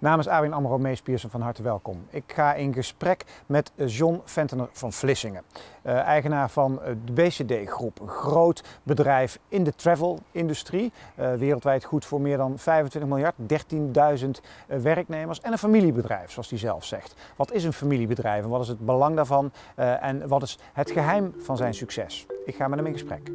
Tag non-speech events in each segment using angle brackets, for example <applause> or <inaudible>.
Namens Arwin Amro Meespiersen van harte welkom. Ik ga in gesprek met John Ventener van Vlissingen. Eh, eigenaar van eh, de BCD Groep. Een groot bedrijf in de travel-industrie. Eh, wereldwijd goed voor meer dan 25 miljard, 13.000 werknemers. En een familiebedrijf, zoals hij zelf zegt. Wat is een familiebedrijf en wat is het belang daarvan? en wat is het geheim van zijn succes? Ik ga met hem in gesprek.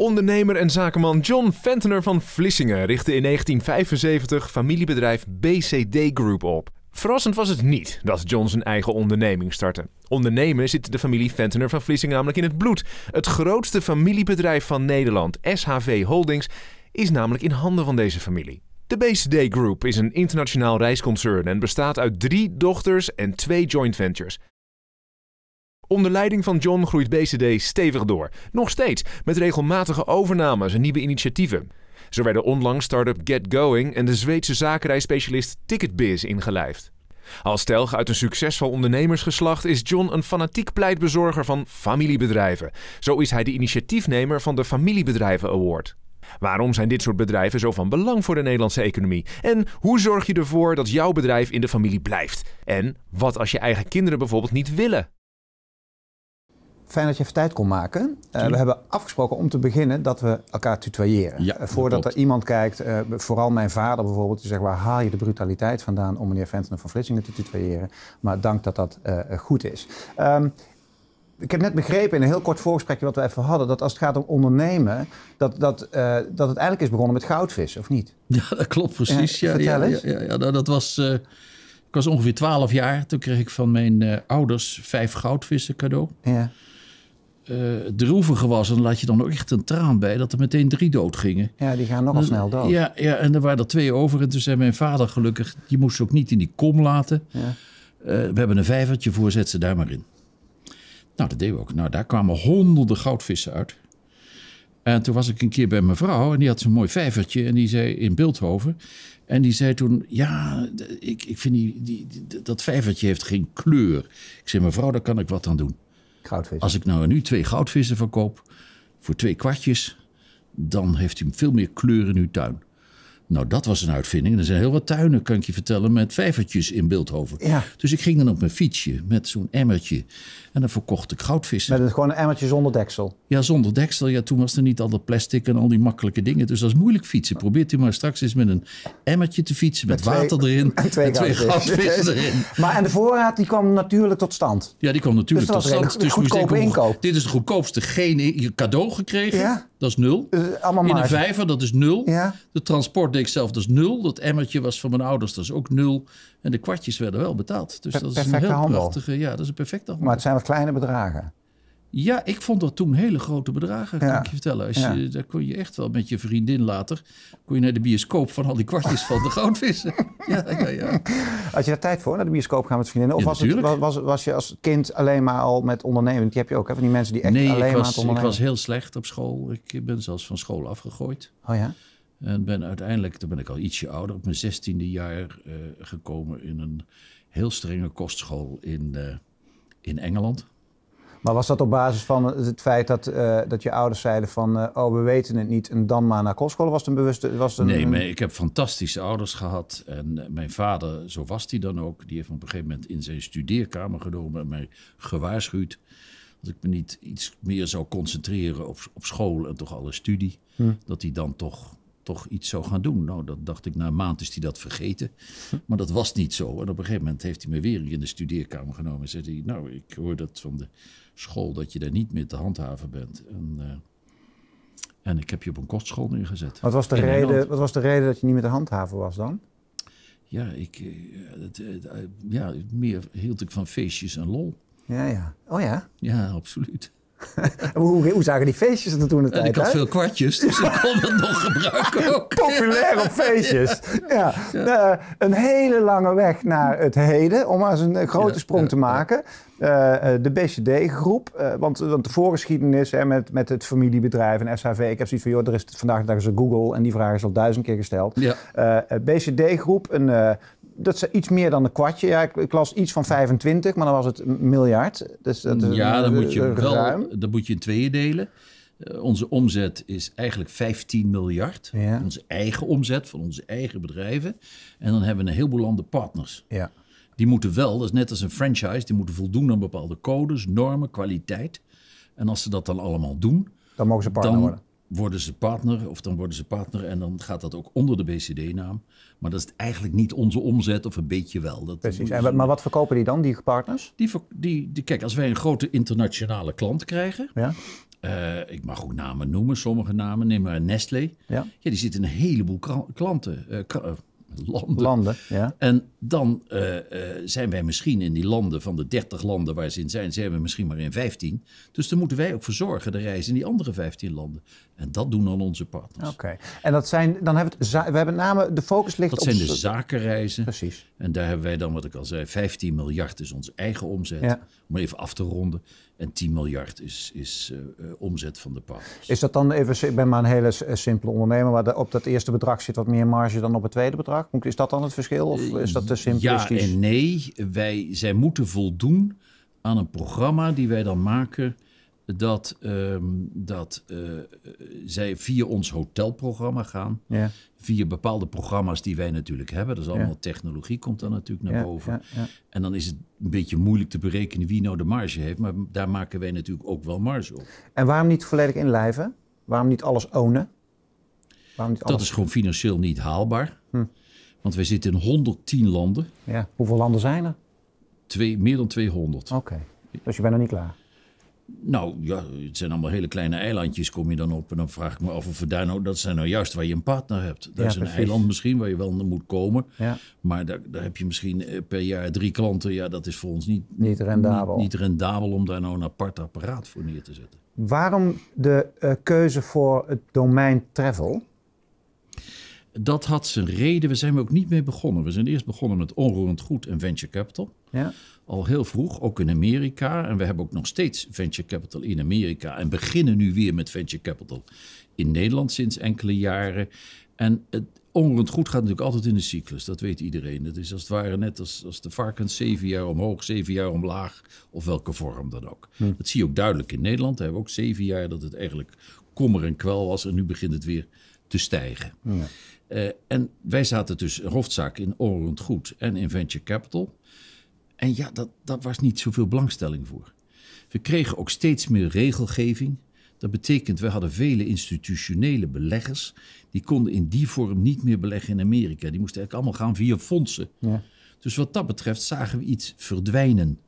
Ondernemer en zakenman John Ventener van Vlissingen richtte in 1975 familiebedrijf BCD Group op. Verrassend was het niet dat John zijn eigen onderneming startte. Ondernemen zit de familie Ventener van Vlissingen namelijk in het bloed. Het grootste familiebedrijf van Nederland, SHV Holdings, is namelijk in handen van deze familie. De BCD Group is een internationaal reisconcern en bestaat uit drie dochters en twee joint ventures. Onder leiding van John groeit BCD stevig door. Nog steeds, met regelmatige overnames en nieuwe initiatieven. Zo werden onlangs start-up Get Going en de Zweedse zakenrijspecialist Ticketbiz ingelijfd. Als telg uit een succesvol ondernemersgeslacht is John een fanatiek pleitbezorger van familiebedrijven. Zo is hij de initiatiefnemer van de Familiebedrijven Award. Waarom zijn dit soort bedrijven zo van belang voor de Nederlandse economie? En hoe zorg je ervoor dat jouw bedrijf in de familie blijft? En wat als je eigen kinderen bijvoorbeeld niet willen? Fijn dat je even tijd kon maken. Eh, we hebben afgesproken om te beginnen dat we elkaar tutoyeren. Ja, eh, voordat er iemand kijkt, eh, vooral mijn vader bijvoorbeeld, die zegt waar haal je de brutaliteit vandaan om meneer Ventsen van Vlissingen te tutoyeren. Maar dank dat dat goed is. Ehm, ik heb net begrepen in een heel kort voorgesprekje wat we even hadden, dat als het gaat om ondernemen, dat, dat, dat het eigenlijk is begonnen met goudvissen, of niet? <laughs> Ja, dat klopt precies. Ja, ja, ja, nou, dat, was, ik was ongeveer 12 jaar. Toen kreeg ik van mijn ouders vijf goudvissen cadeau. Ja. Eh, droevige was. En laat je dan ook echt een traan bij dat er meteen drie dood gingen. Ja, die gaan nogal dus, snel dood. Ja, ja, en er waren er twee over. En toen zei mijn vader gelukkig, je moest ze ook niet in die kom laten. Ja. Eh, we hebben een vijvertje voor, zet ze daar maar in. Nou, dat deed we ook. Nou, daar kwamen honderden goudvissen uit. En toen was ik een keer bij mijn vrouw en die had zo'n mooi vijvertje en die zei in Beeldhoven. En die zei toen, ja, ik, ik vind die, die, die dat vijvertje heeft geen kleur. Ik zei, mevrouw, daar kan ik wat aan doen. Als ik nou nu twee goudvissen verkoop voor twee kwartjes, dan heeft hij veel meer kleur in uw tuin. Nou, dat was een uitvinding. Er zijn heel wat tuinen, kan ik je vertellen, met vijvertjes in Beeldhoven. Ja. Dus ik ging dan op mijn fietsje met zo'n emmertje. En dan verkocht ik goudvissen. Met het gewoon een emmertje zonder deksel? Ja, zonder deksel. Ja, toen was er niet al dat plastic en al die makkelijke dingen. Dus dat is moeilijk fietsen. Probeert u maar straks eens met een emmertje te fietsen met, water erin. <laughs> En twee, goudvissen <laughs> erin. maar en de voorraad die kwam natuurlijk tot stand? Ja, die kwam natuurlijk dus tot stand. Dus inkoop. dit is de goedkoopste. Geen cadeau gekregen dat is nul. Eh, in een vijver, dat is nul. Ja. De ik zelf, dat is nul. Dat emmertje was van mijn ouders, dat is ook nul. En de kwartjes werden wel betaald. Dus dat is een heel handel. prachtige... Ja, dat is een perfecte handel. Maar het zijn wat kleine bedragen. Ja, ik vond dat toen hele grote bedragen, kan ik je vertellen. Als je, daar kon je echt wel met je vriendin later... kon je naar de bioscoop van al die kwartjes van de goudvissen. <laughs> ja, ja, ja. Had je daar tijd voor, naar de bioscoop gaan met vriendinnen? Of was, het, was, was, je als kind alleen maar al met ondernemen? Die heb je ook, hè? Van die mensen die echt nee, alleen was, maar Nee, ik was heel slecht op school. Ik ben zelfs van school afgegooid. Oh ja? En ben uiteindelijk, toen ben ik al ietsje ouder, op mijn zestiende jaar eh, gekomen... in een heel strenge kostschool in, eh, in Engeland... Maar was dat op basis van het feit dat, eh, dat je ouders zeiden van... Eh, oh, we weten het niet en dan maar naar kostschool? Was het een bewuste... Was een, nee, maar ik heb fantastische ouders gehad. En eh, mijn vader, zo was hij dan ook... die heeft op een gegeven moment in zijn studeerkamer genomen... en mij gewaarschuwd dat ik me niet iets meer zou concentreren op, op school en toch alle studie. Hm. Dat hij dan toch toch iets zou gaan doen. Nou, dat dacht ik, na een maand is hij dat vergeten. Maar dat was niet zo. En op een gegeven moment heeft hij me weer in de studeerkamer genomen. En zei hij, nou, ik hoor dat van de school dat je daar niet meer te handhaven bent. En, eh, en ik heb je op een kostschool neergezet. Wat was, de reden, wat was de reden dat je niet meer te handhaven was dan? Ja, ik, eh, eh, ja, meer hield ik van feestjes en lol. Ja, ja. Oh ja? Ja, absoluut hoe, zagen die feestjes er toen de tijd uit? Ik had veel kwartjes, dus ik kon dat nog gebruiken ook. <laughs> Populair op feestjes. Ja. Eh, een hele lange weg naar het heden, om maar eens een grote sprong te maken. Eh, eh, de BCD-groep, want, want de voorgeschiedenis hè, met, met het familiebedrijf en SHV. Ik heb zoiets van, joh, er is vandaag de dag Google en die vraag is al duizend keer gesteld. BCD-groep, een dat is iets meer dan een kwartje. Ja, ik, ik, las iets van 25, maar dan was het een miljard. Dus dat is eh, ja, dan moet, je eh, wel, Dat moet je in tweeën delen. Eh, onze omzet is eigenlijk 15 miljard. Onze eigen omzet van onze eigen bedrijven. En dan hebben we een heleboel landen partners. Ja. Die moeten wel, dat is net als een franchise, die moeten voldoen aan bepaalde codes, normen, kwaliteit. En als ze dat dan allemaal doen, dan mogen ze partner worden worden ze partner of dan worden ze partner en dan gaat dat ook onder de BCD-naam. Maar dat is eigenlijk niet onze omzet of een beetje wel. Dat Precies, en, maar wat verkopen die dan, die partners? Die, die, die kijk, als wij een grote internationale klant krijgen, ja. Eh, ik mag ook namen noemen, sommige namen, neem maar Nestlé. Ja. ja die zitten een heleboel klanten, eh, landen. landen ja. En dan eh, eh, zijn wij misschien in die landen, van de 30 landen waar ze in zijn, zijn we misschien maar in 15. Dus dan moeten wij ook voor zorgen, de reizen in die andere 15 landen. En dat doen dan onze partners. Oké, en dat zijn, dan hebben we, we hebben namen de focus ligt dat op... Dat zijn de zakenreizen. Precies. En daar hebben wij dan, wat ik al zei, 15 miljard is onze eigen omzet. Ja. Om even af te ronden. En 10 miljard is, is eh, eh, omzet van de partners. Is dat dan even, ik ben maar een hele eh, simpele ondernemer, maar op dat eerste bedrag zit wat meer marge dan op het tweede bedrag? Is dat dan het verschil of is dat te simplistisch? Ja en nee, wij, zij moeten voldoen aan een programma die wij dan maken dat, ehm, dat zij via ons hotelprogramma gaan. Ja via bepaalde programma's die wij natuurlijk hebben. Dat is allemaal technologie, komt dan natuurlijk naar boven. Ja, en dan is het een beetje moeilijk te berekenen wie nou de marge heeft. Maar daar maken wij natuurlijk ook wel marge op. En waarom niet volledig inlijven? Waarom niet alles ownen? Dat is gewoon financieel niet haalbaar. Hm. Want wij zitten in 110 landen. Ja. Hoeveel landen zijn er? Twee, meer dan 200. Oké, dus je bent nog niet klaar? Nou ja, het zijn allemaal hele kleine eilandjes, kom je dan op. En dan vraag ik me af of we daar nou, dat zijn nou juist waar je een partner hebt. Dat is een eiland misschien waar je wel naar moet komen. Ja. Maar daar, heb je misschien eh, per jaar drie klanten. Ja, dat is voor ons niet, niet, rendabel. Niet, rendabel om daar nou een apart apparaat voor neer te zetten. Waarom de eh, keuze voor het domein travel? Dat had zijn reden. We zijn er ook niet mee begonnen. We zijn eerst begonnen met onroerend goed en venture capital. Ja al heel vroeg, ook in Amerika. En we hebben ook nog steeds venture capital in Amerika. En beginnen nu weer met venture capital in Nederland sinds enkele jaren. En het onroerend goed gaat natuurlijk altijd in de cyclus. Dat weet iedereen. Dat is als het ware net als, als de varkens zeven jaar omhoog, zeven jaar omlaag. Of welke vorm dan ook. Dat zie je ook duidelijk in Nederland. We hebben ook zeven jaar dat het eigenlijk kommer en kwel was. En nu begint het weer te stijgen. Ja. Eh, en wij zaten dus hoofdzaak in onroerend goed en in venture capital. En ja, dat, dat was niet zoveel belangstelling voor. We kregen ook steeds meer regelgeving. Dat betekent, we hadden vele institutionele beleggers. Die konden in die vorm niet meer beleggen in Amerika. Die moesten eigenlijk allemaal gaan via fondsen. Ja. Dus wat dat betreft zagen we iets verdwijnen.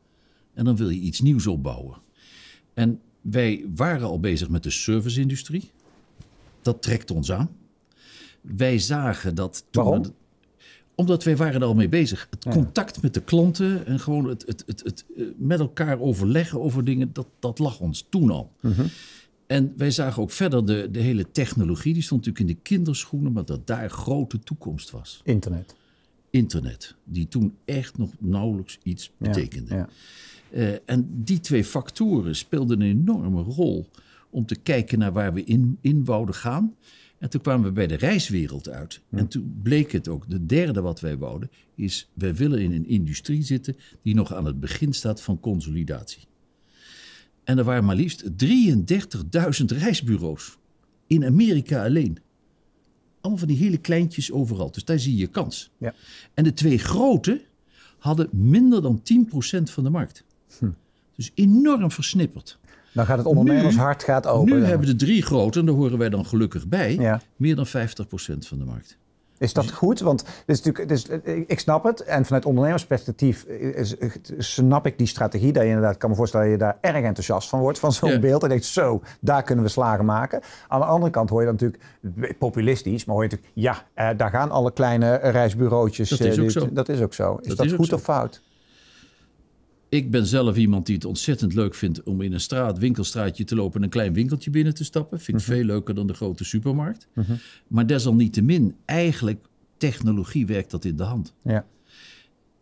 En dan wil je iets nieuws opbouwen. En wij waren al bezig met de serviceindustrie. Dat trekt ons aan. Wij zagen dat omdat wij waren er al mee bezig. Het contact met de klanten en gewoon het, het, het, het eh, met elkaar overleggen over dingen, dat, dat lag ons toen al. Mhm. En wij zagen ook verder de, de hele technologie, die stond natuurlijk in de kinderschoenen, maar dat daar grote toekomst was. Internet. Internet, die toen echt nog nauwelijks iets betekende. Ja, eh, en die twee factoren speelden een enorme rol om te kijken naar waar we in, in wouden gaan. En toen kwamen we bij de reiswereld uit. En toen bleek het ook, de derde wat wij wouden, is wij willen in een industrie zitten die nog aan het begin staat van consolidatie. En er waren maar liefst 33.000 reisbureaus in Amerika alleen. Allemaal van die hele kleintjes overal. Dus daar zie je kans. Ja. En de twee grote hadden minder dan 10% van de markt. Hm. Dus enorm versnipperd. Dan gaat het ondernemershart gaat open. Nu hebben de drie grote, en daar horen wij dan gelukkig bij, meer dan 50% van de markt. Is dat dus- goed? Want natuurlijk, ik snap het. En vanuit ondernemersperspectief snap ik die strategie. Dat je inderdaad, kan me voorstellen dat je daar erg enthousiast van wordt. Van zo'n beeld. En denkt, zo, daar kunnen we slagen maken. Aan de andere kant hoor je dan natuurlijk, populistisch. Maar hoor je natuurlijk, ja, eh, daar gaan alle kleine reisbureautjes. Dat is eh, ook zo. Dat is ook zo. Is dat, goed of fout? Ik ben zelf iemand die het ontzettend leuk vindt om in een straat, winkelstraatje te lopen en een klein winkeltje binnen te stappen. Vind ik mhm. veel leuker dan de grote supermarkt. Mhm. Maar desalniettemin, eigenlijk technologie werkt dat in de hand. Ja.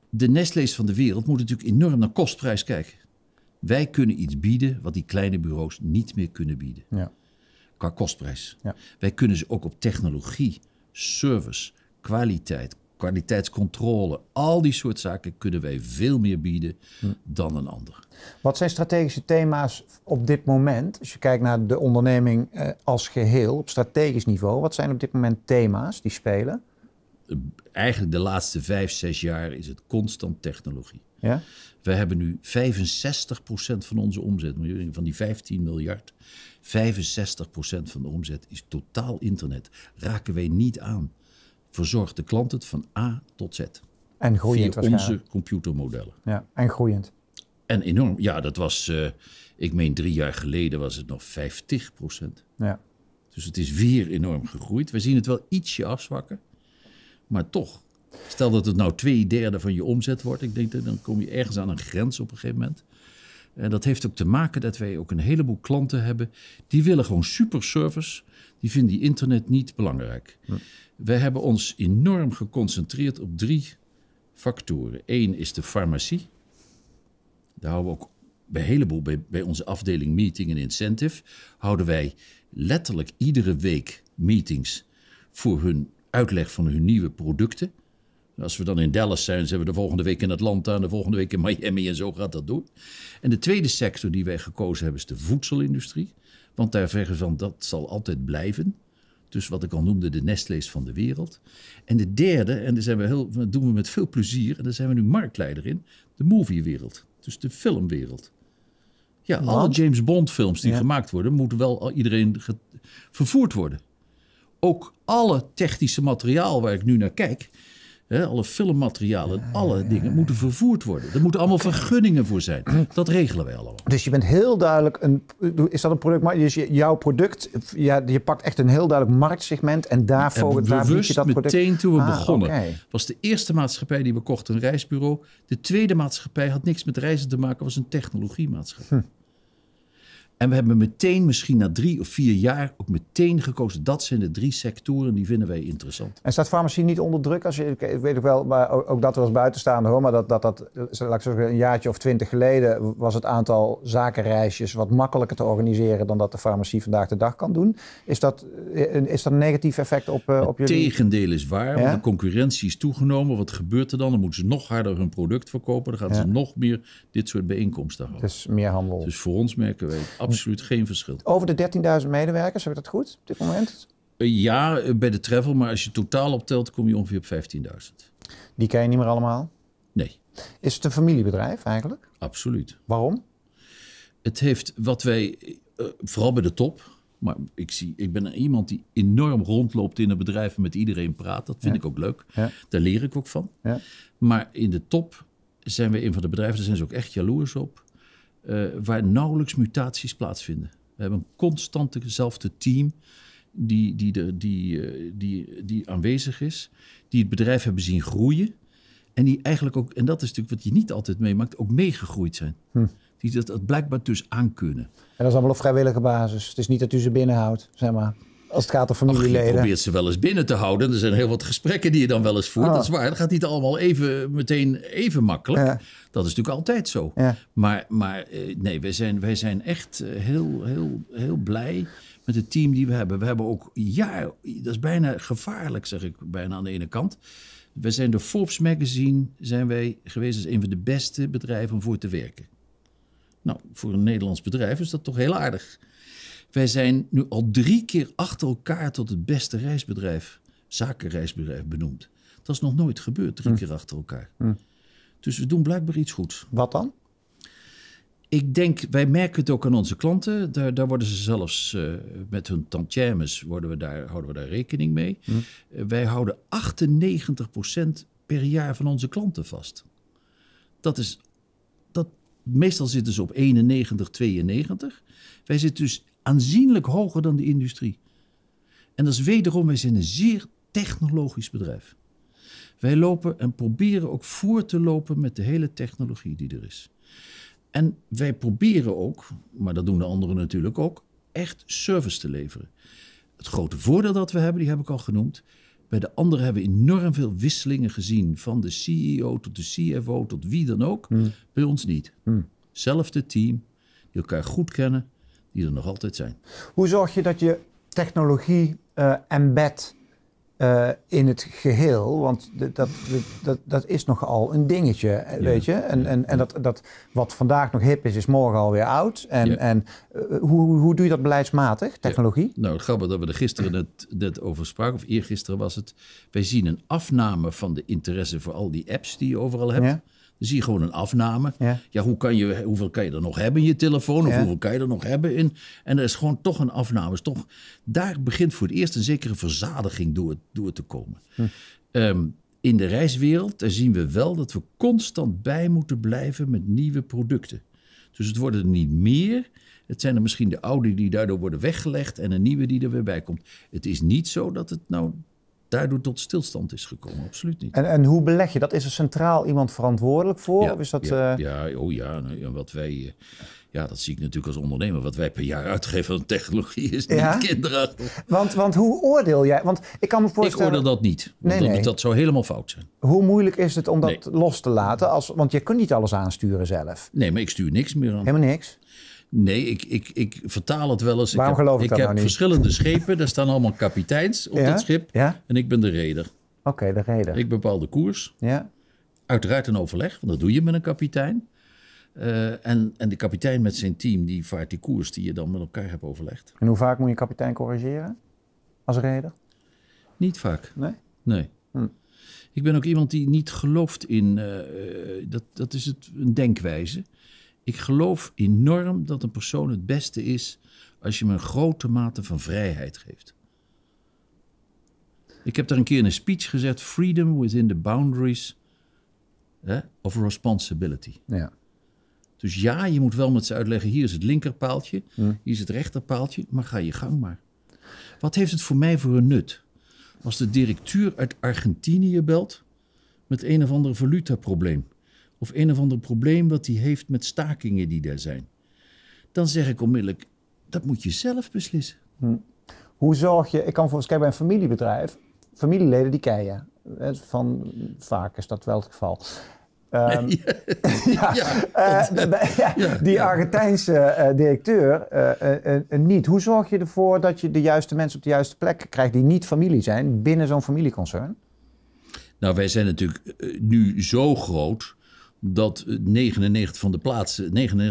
De Nestlees van de wereld moeten natuurlijk enorm naar kostprijs kijken. Wij kunnen iets bieden wat die kleine bureaus niet meer kunnen bieden. Ja. Qua kostprijs. Ja. Wij kunnen ze ook op technologie, service, kwaliteit, kwaliteitscontrole. Al die soort zaken kunnen wij veel meer bieden hm. dan een ander. Wat zijn strategische thema's op dit moment? Als je kijkt naar de onderneming eh, als geheel, op strategisch niveau, wat zijn op dit moment thema's die spelen? Eh, eigenlijk de laatste vijf, zes jaar is het constant technologie. Ja? We hebben nu 65% van onze omzet, van die 15 miljard, 65% van de omzet is totaal internet. Raken wij niet aan verzorgt de klant het van A tot Z. En groeiend Via onze computermodellen. Ja, en groeiend. En enorm. Ja, dat was, eh, ik meen drie jaar geleden was het nog 50 procent. Ja. Dus het is weer enorm gegroeid. We zien het wel ietsje afzwakken. Maar toch, stel dat het nou twee derde van je omzet wordt. Ik denk, dat dan kom je ergens aan een grens op een gegeven moment. En eh, dat heeft ook te maken dat wij ook een heleboel klanten hebben. Die willen gewoon super service. Die vinden die internet niet belangrijk. Ja. We hebben ons enorm geconcentreerd op drie factoren. Eén is de farmacie. Daar houden we ook bij heleboel, bij, bij onze afdeling Meeting en Incentive, houden wij letterlijk iedere week meetings voor hun uitleg van hun nieuwe producten. Als we dan in Dallas zijn, zijn we de volgende week in Atlanta en de volgende week in Miami en zo gaat dat doen. En de tweede sector die wij gekozen hebben is de voedselindustrie. Want daar ze van dat zal altijd blijven. Dus wat ik al noemde, de Nestlees van de wereld. En de derde, en daar zijn we heel, dat doen we met veel plezier, en daar zijn we nu marktleider in, de moviewereld. Dus de filmwereld. Ja, alle James Bond films die gemaakt worden, moeten wel iedereen vervoerd worden. Ook alle technische materiaal waar ik nu naar kijk, Hè, alle filmmaterialen, alle dingen moeten vervoerd worden. Er moeten allemaal vergunningen voor zijn. Dat regelen wij allemaal. Dus je bent heel duidelijk een. Is dat een product? Maar dus jouw product, ja, je pakt echt een heel duidelijk marktsegment en daarvoor en daar bied je dat Meteen toen we ah, begonnen, was de eerste maatschappij die we kochten een reisbureau. De tweede maatschappij had niks met reizen te maken, was een technologiemaatschappij. Hm. En we hebben meteen, misschien na drie of vier jaar, ook meteen gekozen. Dat zijn de drie sectoren die vinden wij interessant. En staat farmacie niet onder druk? Als ik weet ook wel, maar ook dat was buitenstaande hoor. Maar dat, dat, dat laat ik zeggen, een jaartje of twintig geleden was het aantal zakenreisjes wat makkelijker te organiseren dan dat de farmacie vandaag de dag kan doen. Is dat, eh, is dat een negatief effect op, uh, op jullie? Het tegendeel is waar, want de concurrentie is toegenomen. Wat gebeurt er dan? Dan moeten ze nog harder hun product verkopen. Dan gaan ze nog meer dit soort bijeenkomsten houden. Dus meer handel. Dus voor ons merken we absoluut geen verschil. Over de 13.000 medewerkers, heb ik dat goed op dit moment? Eh, ja, eh, bij de travel, maar als je totaal optelt, kom je ongeveer op 15.000. Die ken je niet meer allemaal? Nee. Is het een familiebedrijf eigenlijk? Absoluut. Waarom? Het heeft wat wij, eh, vooral bij de top, maar ik, zie, ik ben iemand die enorm rondloopt in een bedrijf en met iedereen praat. Dat vind ik ook leuk. Daar leer ik ook van. Ja. Maar in de top zijn we een van de bedrijven, daar zijn ze ook echt jaloers op. Eh, waar nauwelijks mutaties plaatsvinden. We hebben een constant hetzelfde team die, die, de, die, eh, die, die aanwezig is, die het bedrijf hebben zien groeien. En die eigenlijk ook, en dat is natuurlijk wat je niet altijd meemaakt, ook meegegroeid zijn. Hm. Die dat, dat blijkbaar dus aankunnen. En dat is allemaal op vrijwillige basis. Het is niet dat u ze binnenhoudt, zeg maar. Als het gaat om familieleden. Ach, je probeert ze wel eens binnen te houden. Er zijn heel wat gesprekken die je dan wel eens voert. Ah. Dat is waar. Dat gaat niet allemaal even, meteen even makkelijk. Dat is natuurlijk altijd zo. Maar, maar eh, nee, wij zijn, wij zijn echt eh, heel, heel, heel blij met het team die we hebben. We hebben ook jaar, dat is bijna gevaarlijk, zeg ik bijna aan de ene kant. We zijn door Forbes Magazine zijn wij geweest als een van de beste bedrijven om voor te werken. Nou, voor een Nederlands bedrijf is dat toch heel aardig. Wij zijn nu al drie keer achter elkaar tot het beste reisbedrijf, zakenreisbedrijf benoemd. Dat is nog nooit gebeurd, drie hm. keer achter elkaar. Hm. Dus we doen blijkbaar iets goed. Wat dan? Ik denk, wij merken het ook aan onze klanten. Daar, daar worden ze zelfs eh, met hun tantièmes, worden we daar, houden we daar rekening mee. Hm. Eh, wij houden 98% per jaar van onze klanten vast. Dat is, dat, meestal zitten ze op 91, 92. Wij zitten dus aanzienlijk hoger dan de industrie. En dat is wederom, wij zijn een zeer technologisch bedrijf. Wij lopen en proberen ook voor te lopen met de hele technologie die er is. En wij proberen ook, maar dat doen de anderen natuurlijk ook, echt service te leveren. Het grote voordeel dat we hebben, die heb ik al genoemd. Bij de anderen hebben we enorm veel wisselingen gezien. Van de CEO tot de CFO tot wie dan ook. Hmm. Bij ons niet. Mm. Zelfde team, die elkaar goed kennen die er nog altijd zijn. Hoe zorg je dat je technologie embedt eh, embed eh, in het geheel? Want dat, dat, dat, is nogal een dingetje, eh, weet je? En, en, en dat, dat wat vandaag nog hip is, is morgen alweer oud. En, en hoe, hoe doe je dat beleidsmatig, technologie? Nou, grappig dat we er gisteren het net over spraken, of eergisteren was het. Wij zien een afname van de interesse voor al die apps die je overal hebt zie je gewoon een afname. Ja, hoe kan je, hoeveel kan je er nog hebben in je telefoon? Of hoeveel kan je er nog hebben in? En er is gewoon toch een afname. Is toch, daar begint voor het eerst een zekere verzadiging door, door te komen. Hm. Ehm, in de reiswereld, zien we wel dat we constant bij moeten blijven met nieuwe producten. Dus het worden er niet meer. Het zijn er misschien de oude die daardoor worden weggelegd en een nieuwe die er weer bij komt. Het is niet zo dat het nou daardoor tot stilstand is gekomen. Absoluut niet. En, en hoe beleg je dat? Is er centraal iemand verantwoordelijk voor? Ja, of is dat, ja, eh, ja oh ja. wat wij, eh, ja, dat zie ik natuurlijk als ondernemer. Wat wij per jaar uitgeven aan technologie is niet kinderachtig. Want, want hoe oordeel jij? Want ik kan me voorstellen... Ik oordeel dat niet. Want nee, nee. Dat, zou helemaal fout zijn. Hoe moeilijk is het om dat los te laten? Als, want je kunt niet alles aansturen zelf. Nee, maar ik stuur niks meer aan. Helemaal niks? Nee, ik, ik, ik vertaal het wel eens. Waarom ik heb, nou ik, heb verschillende schepen, daar staan allemaal kapiteins op ja? dat schip. Ja? En ik ben de reder. Oké, de reder. Ik bepaal de koers. Ja. Uiteraard een overleg, want dat doe je met een kapitein. Eh, en, en de kapitein met zijn team, die vaart die koers die je dan met elkaar hebt overlegd. En hoe vaak moet je kapitein corrigeren als reder? Niet vaak. Nee? Nee. Hm. Ik ben ook iemand die niet gelooft in, eh, eh, dat, dat is het, een denkwijze. Ik geloof enorm dat een persoon het beste is als je hem een grote mate van vrijheid geeft. Ik heb daar een keer in een speech gezet: freedom within the boundaries of responsibility. Ja. Dus ja, je moet wel met ze uitleggen: hier is het linkerpaaltje, hm. hier is het rechterpaaltje, maar ga je gang maar. Wat heeft het voor mij voor een nut? Als de directeur uit Argentinië belt met een of ander valutaprobleem. Of een of ander probleem wat hij heeft met stakingen die daar zijn. Dan zeg ik onmiddellijk, dat moet je zelf beslissen. Hm. Hoe zorg je, ik kan voor mij bij een familiebedrijf, familieleden die ken Van, vaak is dat wel het geval. Ehm, <laughs> <laughs> eh, die Argentijnse directeur uh, niet. Hoe zorg je ervoor dat je de juiste mensen op de juiste plek krijgt die niet familie zijn binnen zo'n familieconcern? Nou, wij zijn natuurlijk eh, nu zo groot dat 99 van de plaatsen,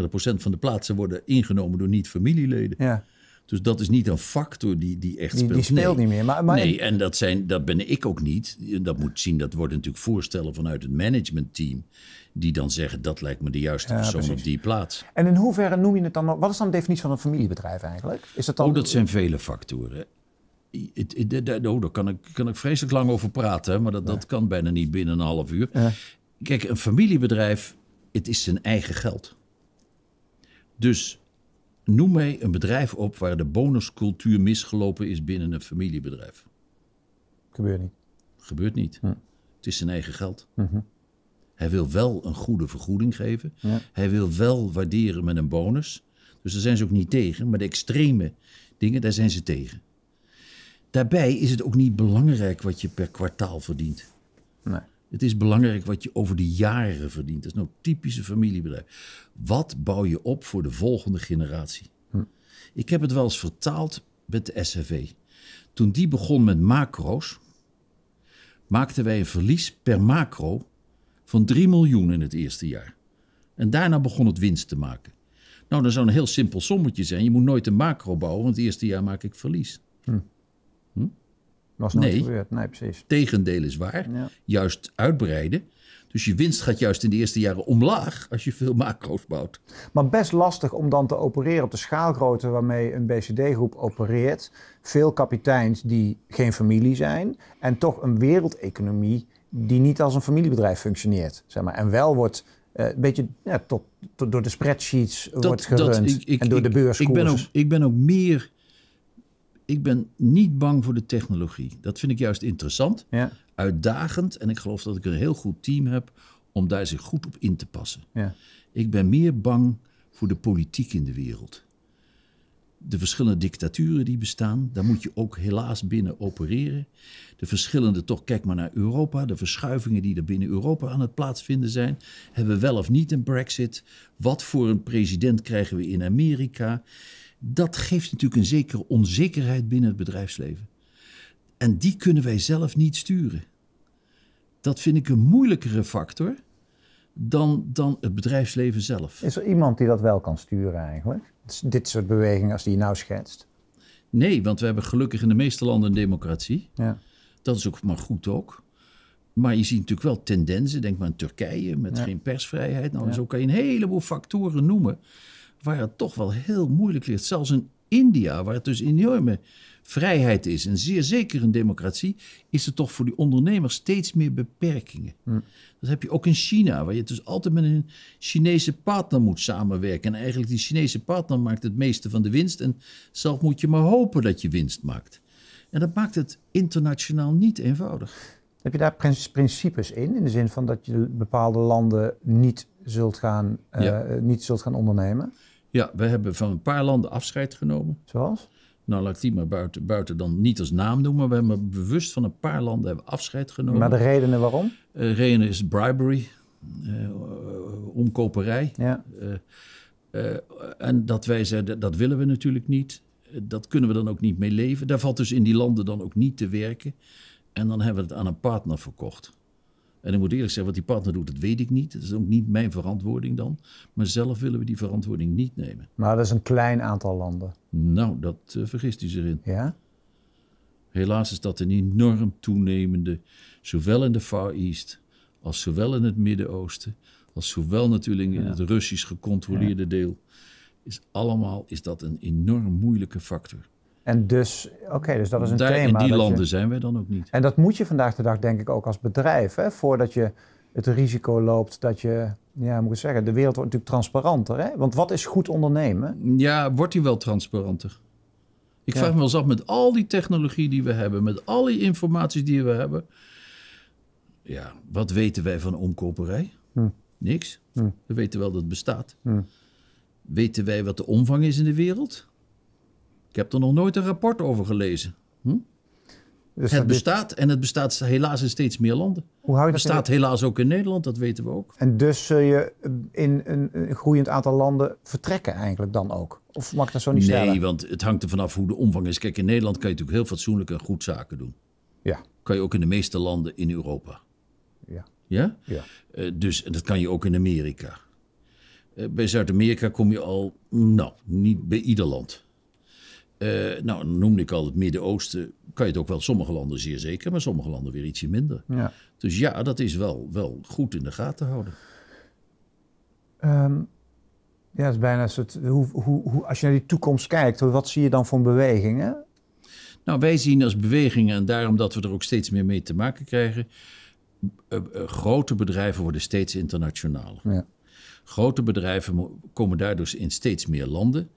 99% van de plaatsen worden ingenomen door niet-familieleden. Ja. Dus dat is niet een factor die, die echt speelt. Die speelt niet meer. Maar, maar nee, en dat, zijn, dat ben ik ook niet. Dat moet zien, dat worden natuurlijk voorstellen vanuit het managementteam. Die dan zeggen, dat lijkt me de juiste persoon op die plaats. En in hoeverre noem je het dan nog? Wat is dan de definitie van een familiebedrijf eigenlijk? Is dat dan... Oh, dat zijn vele factoren. Oh, daar kan ik, kan ik vreselijk lang over praten, maar dat, dat kan bijna niet binnen een half uur. Ja. Kijk, een familiebedrijf, het is zijn eigen geld. Dus noem mij een bedrijf op waar de bonuscultuur misgelopen is binnen een familiebedrijf. Gebeurt niet. Gebeurt niet. Het is zijn eigen geld. Mhm. Hij wil wel een goede vergoeding geven. Hij wil wel waarderen met een bonus. Dus daar zijn ze ook niet tegen. Maar de extreme dingen, daar zijn ze tegen. Daarbij is het ook niet belangrijk wat je per kwartaal verdient. Nee. Het is belangrijk wat je over de jaren verdient. Dat is nou typische familiebedrijf. Wat bouw je op voor de volgende generatie? Hm. Ik heb het wel eens vertaald met de SRV. Toen die begon met macro's, maakten wij een verlies per macro van 3 miljoen in het eerste jaar. En daarna begon het winst te maken. Nou, dan zou een heel simpel sommetje zijn. Je moet nooit een macro bouwen, want het eerste jaar maak ik verlies. Hm. Hm? Was nooit nee, gebeurd. Nee, precies. Tegendeel is waar. Juist uitbreiden. Dus je winst gaat juist in de eerste jaren omlaag als je veel macro's bouwt. Maar best lastig om dan te opereren op de schaalgrootte waarmee een BCD-groep opereert. Veel kapiteins die geen familie zijn en toch een wereldeconomie die niet als een familiebedrijf functioneert. Zeg maar. En wel wordt eh, een beetje tot, door de spreadsheets wordt gerund en door de beurskoers. Ik ben, ook, ik ben ook meer ik ben niet bang voor de technologie. Dat vind ik juist interessant, ja. uitdagend. En ik geloof dat ik een heel goed team heb om daar zich goed op in te passen. Ja. Ik ben meer bang voor de politiek in de wereld. De verschillende dictaturen die bestaan, daar moet je ook helaas binnen opereren. De verschillende, toch kijk maar naar Europa, de verschuivingen die er binnen Europa aan het plaatsvinden zijn. Hebben we wel of niet een Brexit? Wat voor een president krijgen we in Amerika? Dat geeft natuurlijk een zekere onzekerheid binnen het bedrijfsleven. En die kunnen wij zelf niet sturen. Dat vind ik een moeilijkere factor dan, dan het bedrijfsleven zelf. Is er iemand die dat wel kan sturen eigenlijk? Dit soort bewegingen als die je nou schetst? Nee, want we hebben gelukkig in de meeste landen een democratie. Ja. Dat is ook maar goed ook. Maar je ziet natuurlijk wel tendensen. Denk maar aan Turkije met geen persvrijheid. Nou, Zo kan je een heleboel factoren noemen waar het toch wel heel moeilijk ligt. Zelfs in India, waar het dus enorme vrijheid is en zeer zeker een democratie, is er toch voor die ondernemers steeds meer beperkingen. Hm. Dat heb je ook in China, waar je dus altijd met een Chinese partner moet samenwerken. En eigenlijk die Chinese partner maakt het meeste van de winst en zelf moet je maar hopen dat je winst maakt. En dat maakt het internationaal niet eenvoudig. Heb je daar principes in? In de zin van dat je bepaalde landen niet zult gaan, eh, niet zult gaan ondernemen? Ja, we hebben van een paar landen afscheid genomen. Zoals? Nou, laat ik die maar buiten, buiten dan niet als naam noemen. Maar we hebben bewust van een paar landen hebben afscheid genomen. Maar de redenen waarom? Uh, reden is bribery, uh, omkoperij. Ja. en dat wij zeiden, dat willen we natuurlijk niet. dat kunnen we dan ook niet mee leven. Daar valt dus in die landen dan ook niet te werken. En dan hebben we het aan een partner verkocht. En ik moet eerlijk zeggen, wat die partner doet, dat weet ik niet. Dat is ook niet mijn verantwoording dan. Maar zelf willen we die verantwoording niet nemen. Maar dat is een klein aantal landen. Nou, dat eh, vergist u zich in. Ja? Helaas is dat een enorm toenemende, zowel in de Far East als zowel in het Midden-Oosten, als zowel natuurlijk in het Russisch gecontroleerde deel, is allemaal is dat een enorm moeilijke factor. En dus, oké, dus dat is een Daar, thema. In die landen zijn wij dan ook niet. En dat moet je vandaag de dag, denk ik, ook als bedrijf. Hè, voordat je het risico loopt dat je, ja, moet ik zeggen, de wereld wordt natuurlijk transparanter. Hè? Want wat is goed ondernemen? Ja, wordt die wel transparanter? Ik vraag me wel eens af, met al die technologie die we hebben, met al die informatie die we hebben. Ja, wat weten wij van omkoperij? Hm. Niks. Hm. We weten wel dat het bestaat. Hm. Weten wij wat de omvang is in de wereld? Ik heb er nog nooit een rapport over gelezen. Hm? Dus het bestaat en het bestaat helaas in steeds meer landen. Hoe hou je het bestaat helaas ook in Nederland, dat weten we ook. En dus zul je in een, een groeiend aantal landen vertrekken eigenlijk dan ook? Of mag ik dat zo niet zijn? stellen? Nee, want het hangt er vanaf hoe de omvang is. Kijk, in Nederland kan je natuurlijk heel fatsoenlijk en goed zaken doen. Ja. Kan je ook in de meeste landen in Europa. Ja. Ja? ja. Eh, dus dat kan je ook in Amerika. Eh, bij Zuid-Amerika kom je al, nou, niet bij ieder land. Eh, nou, dan noemde ik al het Midden-Oosten. Kan je het ook wel sommige landen zeer zeker, maar sommige landen weer ietsje minder. Ja. Dus ja, dat is wel, wel goed in de gaten houden. Ehm, ja, is bijna een soort. Hoe, hoe, als je naar die toekomst kijkt, wat zie je dan voor bewegingen? Nou, wij zien als bewegingen, en daarom dat we er ook steeds meer mee te maken krijgen. Eh, eh, grote bedrijven worden steeds internationaler. Ja. Grote bedrijven komen daardoor in steeds meer landen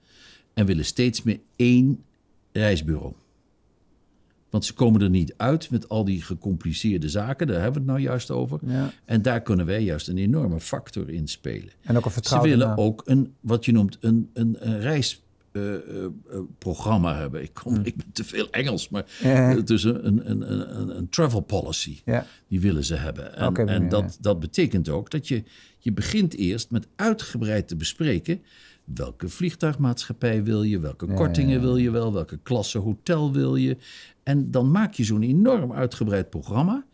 en willen steeds meer één reisbureau. Want ze komen er niet uit met al die gecompliceerde zaken. Daar hebben we het nou juist over. En daar kunnen wij juist een enorme factor in spelen. En ook een vertrouwen. Ze willen ook een, wat je noemt, een, een, reisprogramma eh, eh, eh, hebben. Ik, kom, hmm. ik te veel Engels, maar dus een, een, een, een, travel policy. Die willen ze hebben. En, en dat, dat betekent ook dat je, je begint eerst met uitgebreid te bespreken welke vliegtuigmaatschappij wil je, welke kortingen wil je wel, welke klasse hotel wil je. En dan maak je zo'n enorm uitgebreid programma.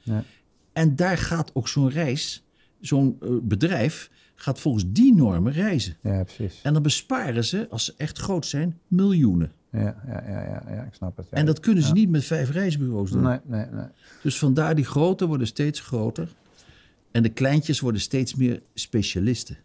En daar gaat ook zo'n reis, zo'n eh, bedrijf, gaat volgens die normen reizen. Ja, precies. En dan besparen ze, als ze echt groot zijn, miljoenen. Ja, ja, ja, ja, ik snap het. En dat kunnen ze niet met vijf reisbureaus doen. Nee, nee, nee. Dus vandaar die grote worden steeds groter. En de kleintjes worden steeds meer specialisten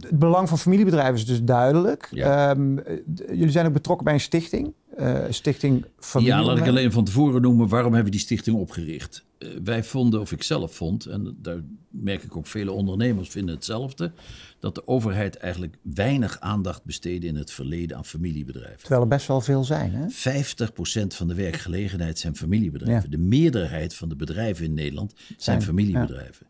het belang van familiebedrijven is dus duidelijk. Ehm, eh, jullie zijn ook betrokken bij een stichting. Eh, stichting Familie. Ja, laat ik alleen van tevoren noemen waarom hebben we die stichting opgericht. Uh, wij vonden, of ik zelf vond, en daar merk ik ook vele ondernemers vinden hetzelfde, dat de overheid eigenlijk weinig aandacht besteedde in het verleden aan familiebedrijven. Terwijl er best wel veel zijn. Hè? 50% van de werkgelegenheid zijn familiebedrijven. De meerderheid van de bedrijven in Nederland zijn, familiebedrijven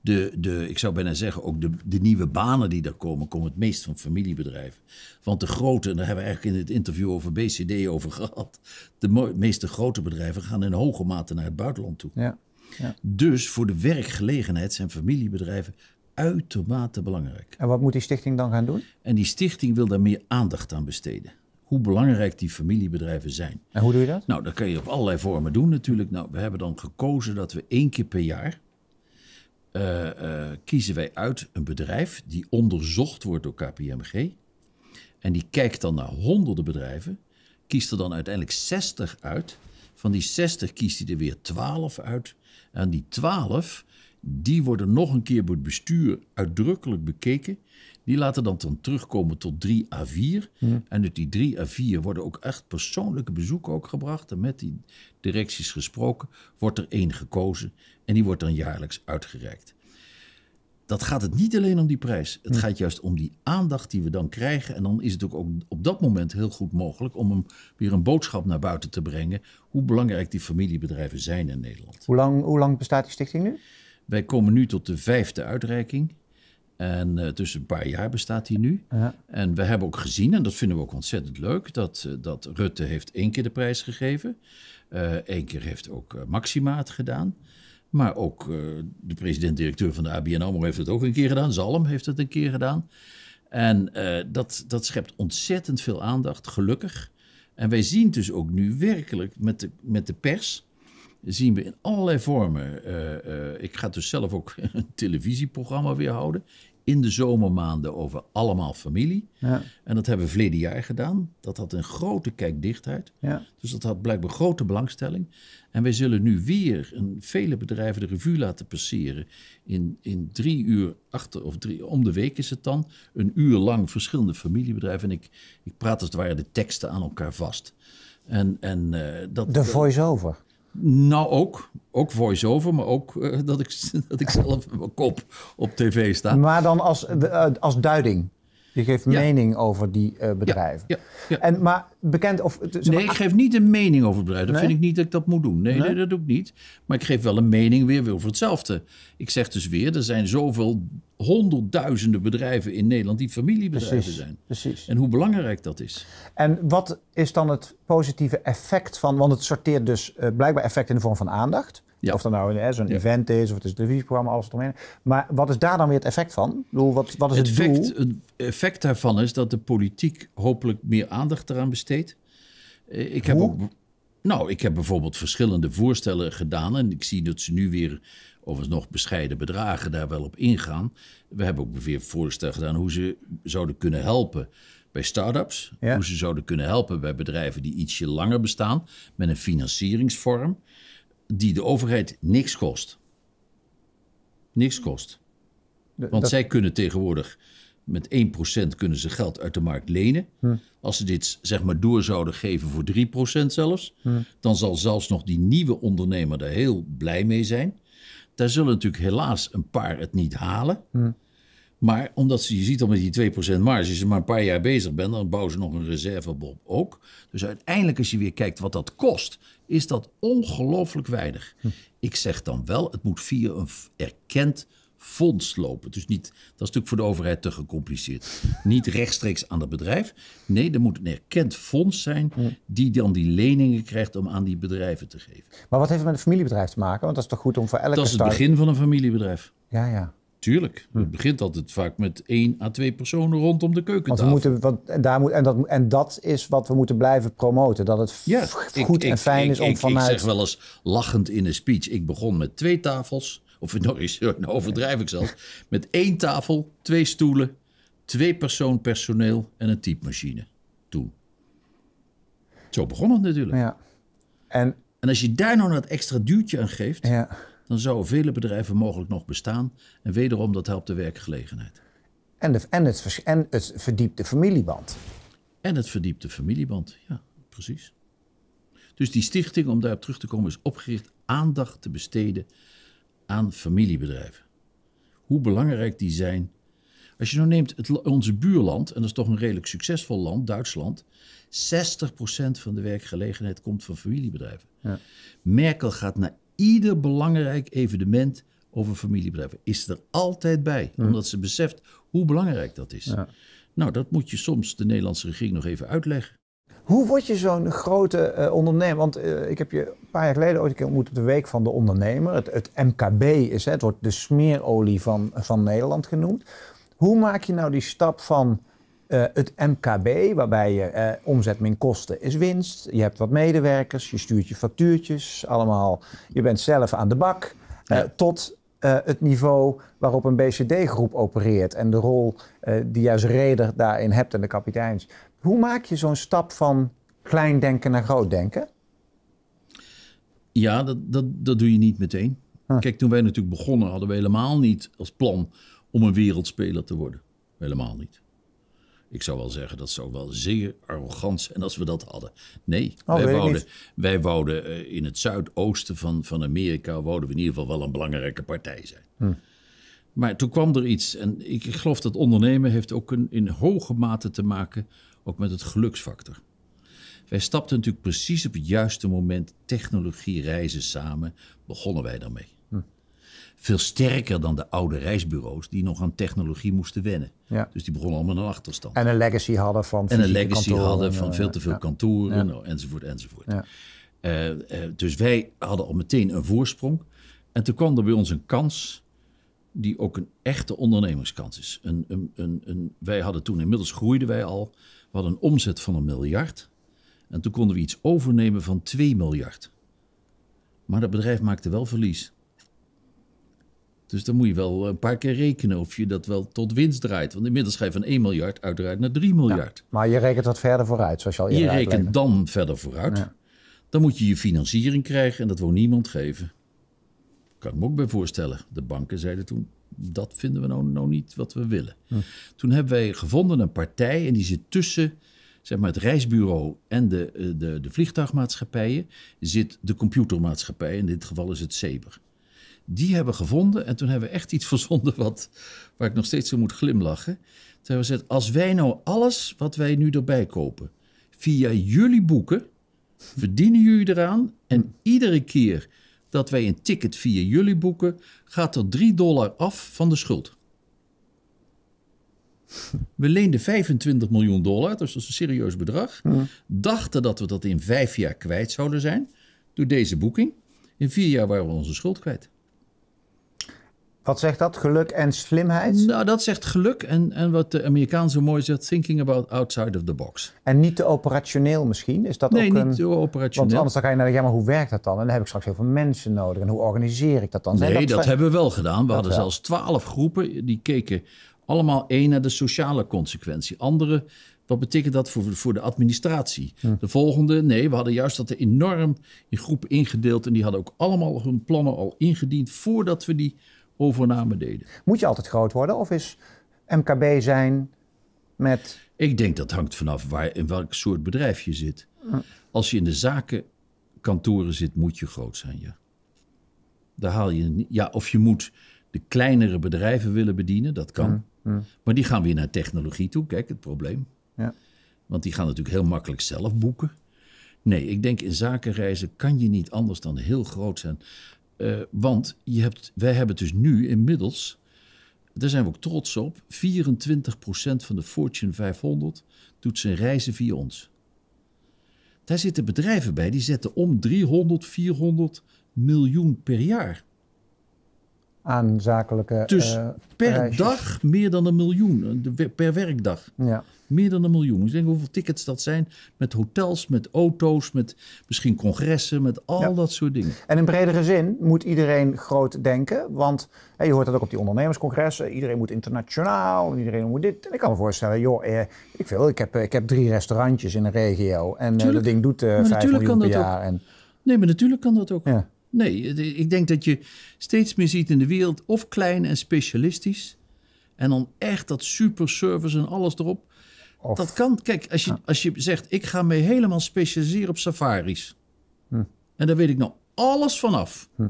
de, de, ik zou bijna zeggen, ook de, de nieuwe banen die daar komen, komen het meest van familiebedrijven. Want de grote, en daar hebben we eigenlijk in het interview over BCD over <laughs> gehad, de meeste grote bedrijven gaan in hoge mate naar het buitenland toe. Ja, ja. Dus voor de werkgelegenheid zijn familiebedrijven uitermate belangrijk. En wat moet die stichting dan gaan doen? En die stichting wil daar meer aandacht aan besteden hoe belangrijk die familiebedrijven zijn. En hoe doe je dat? Nou, dat kan je op allerlei vormen doen natuurlijk. Nou, we hebben dan gekozen dat we één keer per jaar eh, eh, kiezen wij uit een bedrijf die onderzocht wordt door KPMG. En die kijkt dan naar honderden bedrijven, kiest er dan uiteindelijk 60 uit. Van die 60 kiest hij er weer 12 uit. En die 12, die worden nog een keer door het bestuur uitdrukkelijk bekeken. Die laten dan, dan terugkomen tot 3 à 4. En uit die 3 à 4 worden ook echt persoonlijke bezoeken ook gebracht. En met die directies gesproken wordt er één gekozen. En die wordt dan jaarlijks uitgereikt. Dat gaat het niet alleen om die prijs. Het gaat juist om die aandacht die we dan krijgen. En dan is het ook op, dat moment heel goed mogelijk om hem weer een boodschap naar buiten te brengen. Hoe belangrijk die familiebedrijven zijn in Nederland. Hoe lang, hoe lang bestaat die stichting nu? Wij komen nu tot de vijfde uitreiking. En eh, tussen een paar jaar bestaat die nu. Ja. En we hebben ook gezien, en dat vinden we ook ontzettend leuk, dat, eh, dat Rutte heeft één keer de prijs gegeven. Eén eh, keer heeft ook Maximaat gedaan. Maar ook eh, de president-directeur van de ABN AMRO heeft het ook een keer gedaan. Zalm heeft het een keer gedaan. En eh, dat, dat schept ontzettend veel aandacht, gelukkig. En wij zien dus ook nu werkelijk met de, met de pers... zien we in allerlei vormen... Eh, ik ga dus zelf ook <laughs> een televisieprogramma weer houden in de zomermaanden over allemaal familie. Ja. En dat hebben we verleden jaar gedaan. Dat had een grote kijkdichtheid. Ja. Dus dat had blijkbaar grote belangstelling. En wij zullen nu weer een, vele bedrijven de revue laten passeren. In, in drie uur achter, of drie, om de week is het dan, een uur lang verschillende familiebedrijven. En ik, ik praat als het ware de teksten aan elkaar vast. En, en, eh, dat, de voice-over. Nou, ook. Ook voice-over, maar ook eh, dat, ik, <laughs> dat ik zelf mijn kop op tv sta. Maar dan als, eh, als duiding. Je geeft mening over die eh, bedrijven. Ja, ja, en, maar bekend of... nee, ik geef niet een mening over bedrijven. Dat nee? vind ik niet dat ik dat moet doen. Nee, nee? dat doe ik niet. Maar ik geef wel een mening weer over hetzelfde. Ik zeg dus weer, er zijn zoveel honderdduizenden bedrijven in Nederland die familiebedrijven zijn. Precies. En hoe belangrijk dat is. En wat is dan het positieve effect van, want het sorteert dus eh, blijkbaar effect in de vorm van aandacht. Of dat nou eh, zo'n event is, of het is een televisieprogramma, alles eromheen. Maar wat is daar dan weer het effect van? Ik bedoel, wat, wat is het, effect, doel? Het effect daarvan is dat de politiek hopelijk meer aandacht eraan besteedt. Eh, ik heb ook, nou, ik heb bijvoorbeeld verschillende voorstellen gedaan en ik zie dat ze nu weer overigens nog bescheiden bedragen, daar wel op ingaan. We hebben ook weer voorstellen gedaan hoe ze zouden kunnen helpen bij start-ups. Hoe ze zouden kunnen helpen bij bedrijven die ietsje langer bestaan. Met een financieringsvorm die de overheid niks kost. Niks kost. Want zij kunnen tegenwoordig met 1% kunnen ze geld uit de markt lenen. Hm. Als ze dit zeg maar door zouden geven voor 3% zelfs, hm. dan zal zelfs nog die nieuwe ondernemer daar heel blij mee zijn. Daar zullen natuurlijk helaas een paar het niet halen. Hm. Maar omdat ze, je ziet al met die 2% marge, als je maar een paar jaar bezig bent, dan bouwen ze nog een reservebob ook. Dus uiteindelijk, als je weer kijkt wat dat kost, is dat ongelooflijk weinig. Hm. Ik zeg dan wel, het moet via een erkend fonds lopen. Dus niet, dat is natuurlijk voor de overheid te gecompliceerd. niet rechtstreeks aan het bedrijf. Nee, er moet een erkend fonds zijn die dan die leningen krijgt om aan die bedrijven te geven. Maar wat heeft het met een familiebedrijf te maken? Want dat is toch goed om voor elke Dat is het begin van een familiebedrijf. Ja, ja. Tuurlijk. Het begint altijd vaak met één à twee personen rondom de keukentafel. Want we moeten, want daar moet, en, dat, en dat is wat we moeten blijven promoten. Dat het goed en fijn is om vanuit... Ik zeg wel eens lachend in een speech. Ik begon met twee tafels of nog is, <laughs> nou overdrijf ik zelfs, met één tafel, twee stoelen, twee persoon personeel en een typemachine. Toen. Zo begon het natuurlijk. Ja. En, en als je daar nou dat extra duwtje aan geeft, ja. dan zouden vele bedrijven mogelijk nog bestaan. En wederom, dat helpt de werkgelegenheid. En, de, en, het, en het verdiepte familieband. En het verdiepte familieband, ja, precies. Dus die stichting, om daarop terug te komen, is opgericht aandacht te besteden aan familiebedrijven. Hoe belangrijk die zijn. Als je nou neemt het, onze buurland, en dat is toch een redelijk succesvol land, Duitsland. 60% van de werkgelegenheid komt van familiebedrijven. Ja. Merkel gaat naar ieder belangrijk evenement over familiebedrijven. Is er altijd bij, hm. omdat ze beseft hoe belangrijk dat is. Ja. Nou, dat moet je soms de Nederlandse regering nog even uitleggen. Hoe word je zo'n grote eh, ondernemer? Want eh, ik heb je een paar jaar geleden ooit een keer ontmoet op de Week van de Ondernemer. Het, het MKB is, hè, het wordt de smeerolie van, eh, van Nederland genoemd. Hoe maak je nou die stap van het MKB, waarbij je omzet min kosten is winst. Je hebt wat medewerkers, je stuurt je factuurtjes, allemaal. Je bent zelf aan de bak. Tot het niveau waarop een BCD-groep opereert en de rol die juist reder daarin hebt en de kapiteins. Hoe maak je zo'n stap van klein denken naar groot denken? Ja, dat, dat, dat doe je niet meteen. Ah. Kijk, toen wij natuurlijk begonnen, hadden we helemaal niet als plan om een wereldspeler te worden. Helemaal niet. Ik zou wel zeggen, dat zou wel zeer arrogant zijn als we dat hadden. Nee, oh, wij, wouden, wij eh, wouden in het zuidoosten van, van Amerika wouden we in ieder geval wel een belangrijke partij zijn. Hm. Maar toen kwam er iets, en ik geloof dat ondernemen heeft ook een, in hoge mate te maken ook met het geluksfactor. Wij stapten natuurlijk precies op het juiste moment technologie reizen samen, begonnen wij daarmee. Hm. Veel sterker dan de oude reisbureaus die nog aan technologie moesten wennen. Ja. Dus die begonnen allemaal met een achterstand. En een legacy hadden van En een legacy hadden van veel te veel kantoren, nou, enzovoort, enzovoort. Eh, eh, dus wij hadden al meteen een voorsprong. En toen kwam er bij ons een kans die ook een echte ondernemerskans is. Een, een, een, wij hadden toen inmiddels groeiden wij al. We hadden een omzet van een miljard. En toen konden we iets overnemen van 2 miljard. Maar dat bedrijf maakte wel verlies. Dus dan moet je wel een paar keer rekenen of je dat wel tot winst draait. Want inmiddels ga je van 1 miljard uiteraard naar 3 miljard. maar je rekent dat verder vooruit, zoals je al eerder Je rekent dan verder vooruit. Dan moet je je financiering krijgen en dat wil niemand geven. Kan ik me ook bij voorstellen. De banken zeiden toen, dat vinden we nou, nou, niet wat we willen. Toen hebben wij gevonden een partij en die zit tussen zeg maar, het reisbureau en de, eh, de, de vliegtuigmaatschappijen, zit de computermaatschappij, in dit geval is het Saber. Die hebben gevonden en toen hebben we echt iets <laughs> verzonden wat, waar ik nog steeds zo moet glimlachen. Toen hebben we gezegd, als wij nou alles wat wij nu erbij kopen, via jullie boeken, verdienen jullie eraan en iedere keer dat wij een ticket via jullie boeken, gaat er 3 dollar af van de schuld. We leenden 25 miljoen dollar, dus dat is een serieus bedrag. Dachten dat we dat in vijf jaar kwijt zouden zijn door deze boeking. In vier jaar waren we onze schuld kwijt. Wat zegt dat? Geluk en slimheid? Nou, dat zegt geluk en, en wat de Amerikaan zo mooi zegt, thinking about outside of the box. En niet te operationeel misschien? Is dat nee, ook niet een, te operationeel. Want anders dan ga je naar, ja, maar hoe werkt dat dan? En dan heb ik straks heel veel mensen nodig. En hoe organiseer ik dat dan? nee, dat, hebben we wel gedaan. We hadden zelfs twaalf groepen, die keken allemaal één naar de sociale consequentie. Andere, wat betekent dat voor, voor de administratie? Hm. De volgende, nee, we hadden juist dat enorm in groepen ingedeeld. En die hadden ook allemaal hun plannen al ingediend voordat we die overname deden. Moet je altijd groot worden of is MKB zijn met... Ik denk dat hangt vanaf waar, in welk soort bedrijf je zit. Hm. Als je in de zakenkantoren zit, moet je groot zijn, ja. Daar haal je, ja of je moet de kleinere bedrijven willen bedienen, dat kan. Hm, hm. Maar die gaan weer naar technologie toe, kijk, het probleem. Ja. Want die gaan natuurlijk heel makkelijk zelf boeken. Nee, ik denk in zakenreizen kan je niet anders dan heel groot zijn. Eh, want je hebt, wij hebben dus nu inmiddels, daar zijn we ook trots op, 24% van de Fortune 500 doet zijn reizen via ons. Daar zitten bedrijven bij die zetten om 300, 400 miljoen per jaar aan zakelijke. Dus eh, per dag meer dan een miljoen, eh, per werkdag. Ja. Meer dan een miljoen. Ik denk hoeveel tickets dat zijn met hotels, met auto's, met misschien congressen, met al dat soort dingen. En in bredere zin moet iedereen groot denken, want je hoort dat ook op die ondernemerscongressen. Eh, iedereen moet internationaal, iedereen moet dit. En ik kan me voorstellen, joh, eh, ik, wil, ik, heb, ik heb drie restaurantjes in een regio en dat ding doet eh, 5 miljoen per jaar. En... Nee, maar natuurlijk kan dat ook. Ja. Nee, ik denk dat je steeds meer ziet in de wereld of klein en specialistisch. En dan echt dat super service en alles erop. dat kan. Kijk, als je, als je zegt, ik ga me helemaal specialiseren op safaris. Hm. En daar weet ik nou alles vanaf. Hm.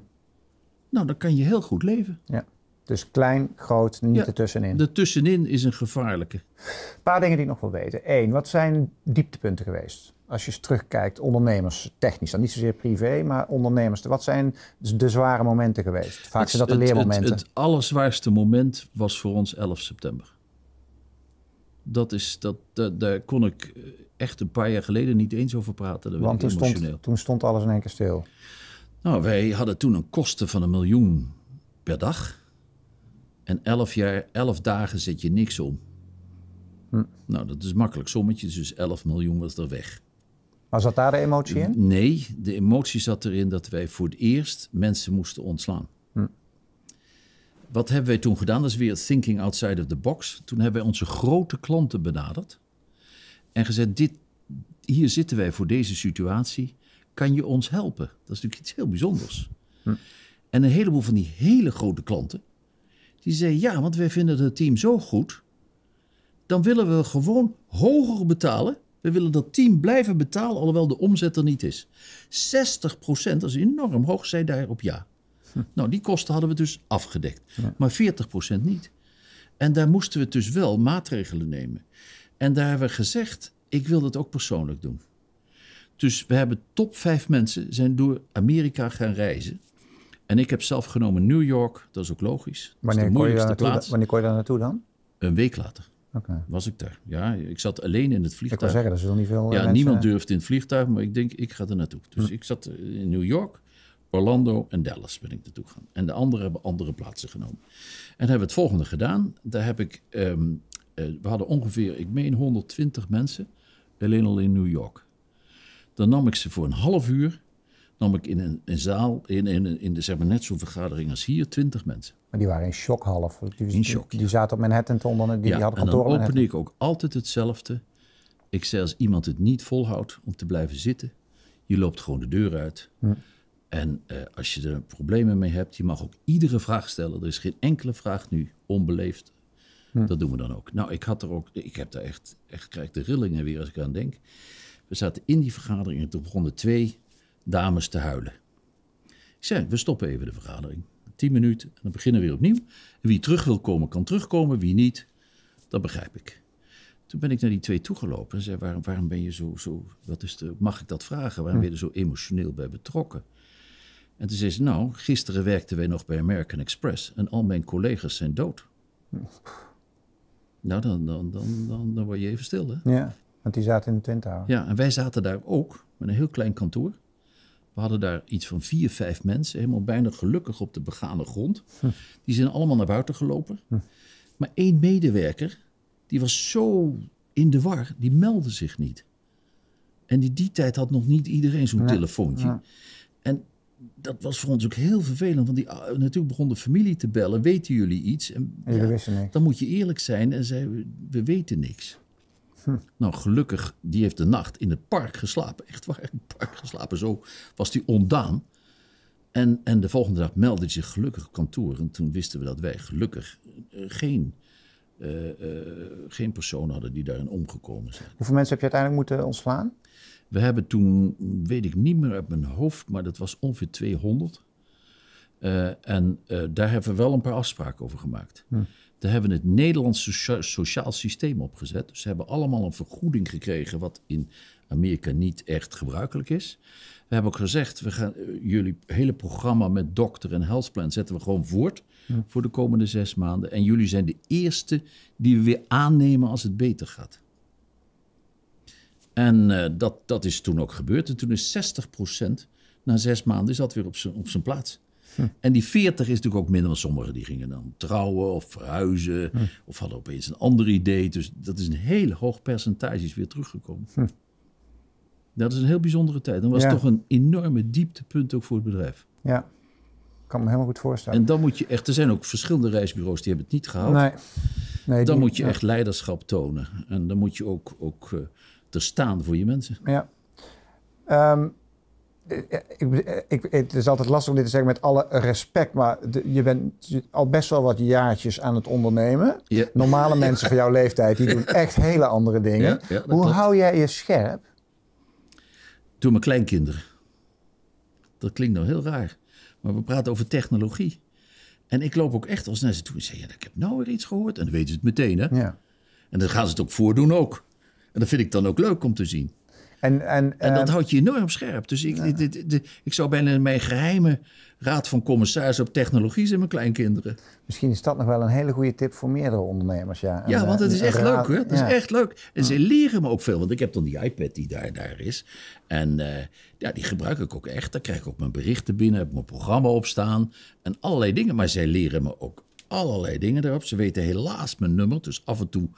Nou, dan kan je heel goed leven. Ja. Dus klein, groot, niet ja, De tussenin is een gevaarlijke. Een paar dingen die ik nog wil weten. Eén, wat zijn dieptepunten geweest? Als je terugkijkt, ondernemers technisch, dan niet zozeer privé, maar ondernemers. Wat zijn de zware momenten geweest? Vaak zijn dat de leermomenten. Het, het, allerzwaarste moment was voor ons 11 september. Dat is, dat, daar kon ik eh, echt een paar jaar geleden niet eens over praten. Dat Want toen stond, toen stond alles in één keer stil. Nou, wij hadden toen een kosten van een miljoen per dag. En elf, jaar, elf dagen zet je niks om. Hm. Nou, dat is makkelijk sommetjes, dus 11 miljoen was er weg. Was zat daar de emotie in? Nee, de emotie zat erin dat wij voor het eerst mensen moesten ontslaan. Hm. Wat hebben wij toen gedaan? Dat is weer thinking outside of the box. Toen hebben wij onze grote klanten benaderd en gezegd: dit, hier zitten wij voor deze situatie. Kan je ons helpen? Dat is natuurlijk iets heel bijzonders. Hm. En een heleboel van die hele grote klanten, die zei: Ja, want wij vinden het team zo goed. Dan willen we gewoon hoger betalen. We willen dat team blijven betalen, alhoewel de omzet er niet is. 60 dat is enorm hoog, zei daarop ja. Hm. Nou, die kosten hadden we dus afgedekt. Maar 40 niet. En daar moesten we dus wel maatregelen nemen. En daar hebben we gezegd: ik wil dat ook persoonlijk doen. Dus we hebben top vijf mensen zijn door Amerika gaan reizen. En ik heb zelf genomen New York, dat is ook logisch. Wanneer, is kon je Wanneer daar naartoe dan? Een week later. Was ik daar. Ja, ik zat alleen in het vliegtuig. Ik wil zeggen, dat is wel niet veel. Eh, ja, niemand durfde in het vliegtuig, maar ik denk, ik ga er naartoe. Dus hm. ik zat eh, in New York, Orlando en Dallas ben ik naartoe gegaan. En de anderen hebben andere plaatsen genomen. En hebben we het volgende gedaan. Daar heb ik, ehm, eh, we hadden ongeveer, ik meen 120 mensen, alleen al in New York. Dan nam ik ze voor een half uur nam ik in een, een zaal, in, in, in de, zeg maar net zo'n vergadering als hier, twintig mensen. Maar die waren in shock half. Die, in shock, die, zaten op mijn te onder, die, ja, die hadden kantoor en dan opende ik ook altijd hetzelfde. Ik zei als iemand het niet volhoudt om te blijven zitten, je loopt gewoon de deur uit. Hm. En eh, als je er problemen mee hebt, je mag ook iedere vraag stellen. Er is geen enkele vraag nu onbeleefd. Hm. Dat doen we dan ook. Nou, ik had er ook, ik heb daar echt, echt krijg de rillingen weer als ik aan denk. We zaten in die vergadering en toen begonnen twee dames te huilen. Ik zei, we stoppen even de vergadering. 10 minuten en dan beginnen we weer opnieuw. wie terug wil komen, kan terugkomen. Wie niet, dat begrijp ik. Toen ben ik naar die twee toegelopen en zei: Waarom, waarom ben je zo, zo wat is mag ik dat vragen? Waarom hm. ben je er zo emotioneel bij betrokken? En toen zei ze: Nou, gisteren werkten wij nog bij American Express en al mijn collega's zijn dood. Hm. Nou, dan, dan, dan, dan, dan word je even stil, hè? Ja, want die zaten in de Twin Ja, en wij zaten daar ook met een heel klein kantoor. We hadden daar iets van vier, vijf mensen, helemaal bijna gelukkig op de begane grond. Die zijn allemaal naar buiten gelopen. Maar één medewerker, die was zo in de war, die meldde zich niet. En die die tijd had nog niet iedereen zo'n telefoontje. En dat was voor ons ook heel vervelend, want die, ah, natuurlijk begon de familie te bellen, weten jullie iets? En, dan moet je eerlijk zijn en zeggen: we, we weten niks. Nou, gelukkig, die heeft de nacht in het park geslapen. Echt waar, in het park geslapen. Zo was die ontdaan. En, en de volgende dag meldde hij zich gelukkig op kantoor. En toen wisten we dat wij gelukkig eh, geen, eh, eh, geen persoon hadden die daarin omgekomen zijn. Hoeveel mensen heb je uiteindelijk moeten ontslaan? We hebben toen, weet ik niet meer uit mijn hoofd, maar dat was ongeveer 200. en daar hebben we wel een paar afspraken over gemaakt. Hm ze hebben het Nederlandse sociaal systeem opgezet. Dus ze hebben allemaal een vergoeding gekregen, wat in Amerika niet echt gebruikelijk is. We hebben ook gezegd, we gaan eh, jullie hele programma met dokter en healthplan zetten we gewoon voort voor de komende zes maanden. En jullie zijn de eerste die we weer aannemen als het beter gaat. En eh, dat, dat is toen ook gebeurd. En toen is 60% na zes maanden is dat weer op zijn, op zijn plaats. Hm. En die 40 is natuurlijk ook minder, dan sommigen die gingen dan trouwen of verhuizen hm. of hadden opeens een ander idee. Dus dat is een heel hoog percentage is weer teruggekomen. Hm. Dat is een heel bijzondere tijd. Dat was toch een enorme dieptepunt ook voor het bedrijf. Ja, ik kan me helemaal goed voorstellen. En dan moet je echt, er zijn ook verschillende reisbureaus die hebben het niet gehaald. Nee. nee dan moet je echt leiderschap tonen. En dan moet je ook, ook uh, eh, te staan voor je mensen. Ja. Ehm, eh, eh, ik, eh, ik, het is altijd lastig om dit te zeggen met alle respect, maar je bent al best wel wat jaartjes aan het ondernemen. Normale <laughs> mensen van jouw leeftijd die doen echt hele andere dingen. Hoe hou jij je scherp? Door mijn kleinkinderen. Dat klinkt nou heel raar, maar we praten over technologie. En ik loop ook echt als mensen ze toe ja, Ik heb nou weer iets gehoord. En dan weten ze het meteen. Hè? En dan gaan ze het ook voordoen ook. En dat vind ik dan ook leuk om te zien. En, en, en dat eh, houdt je enorm scherp. Dus ik, ik zou bijna mijn geheime raad van commissaris op technologie zijn mijn kleinkinderen. Misschien is dat nog wel een hele goede tip voor meerdere ondernemers. Ja, ja want eh, het is dus echt leuk hoor. Het is echt leuk. En ze leren me ook veel. Want ik heb dan die iPad die daar, daar is. En eh, ja, die gebruik ik ook echt. Daar krijg ik ook mijn berichten binnen. Heb mijn programma op staan. En allerlei dingen. Maar zij leren me ook allerlei dingen erop. Ze weten helaas mijn nummer. Dus af en toe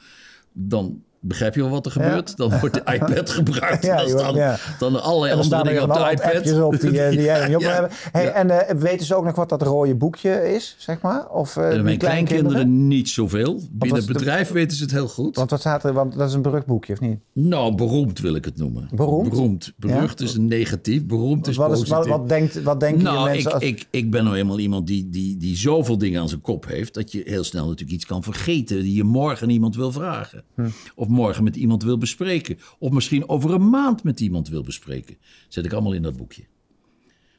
dan begrijp je wel wat er gebeurt? Dan wordt de <laughs> iPad gebruikt. dan, ja. dan allerlei andere dingen op de iPad. op die, <laughs> eh, die hebben. Hey, En eh, weten ze ook nog wat dat rode boekje is, zeg maar? Of, uh, mijn kleinkinderen niet zoveel. Binnen het bedrijf weten ze het heel goed. Want wat staat er? Want dat is een berucht boekje, of niet? Nou, beroemd wil ik het noemen. Beroemd? Beroemd. Berucht is een negatief, beroemd is wat positief. Wat, wat, denkt, wat denken nou, mensen? Ik, ik, ik ben nou eenmaal iemand die, die, die zoveel dingen aan zijn kop heeft... dat je heel snel natuurlijk iets kan vergeten... die je morgen iemand wil vragen. Hm. Of morgen met iemand wil bespreken. Of misschien over een maand met iemand wil bespreken. zet ik allemaal in dat boekje.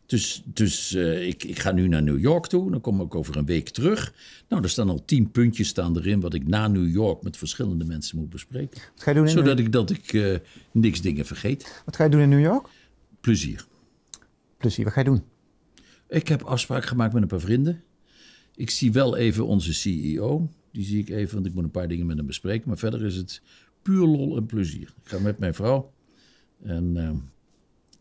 Dus, dus eh, ik, ik, ga nu naar New York toe. Dan kom ik over een week terug. Nou, er staan al tien puntjes staan erin wat ik na New York met verschillende mensen moet bespreken. Wat ga je doen in Zodat New... ik, dat ik eh, niks dingen vergeet. Wat ga je doen in New York? Plezier. Plezier, wat ga je doen? Ik heb afspraak gemaakt met een paar vrienden. Ik zie wel even onze CEO. Die zie ik even, want ik moet een paar dingen met hem bespreken. Maar verder is het puur lol en plezier. Ik ga met mijn vrouw en ehm,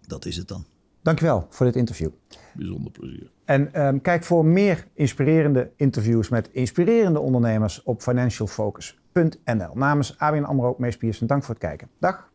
dat is het dan. Dankjewel voor dit interview. Bijzonder plezier. En ehm, kijk voor meer inspirerende interviews met inspirerende ondernemers op financialfocus.nl. Namens ABN AMRO, Mees en dank voor het kijken. Dag.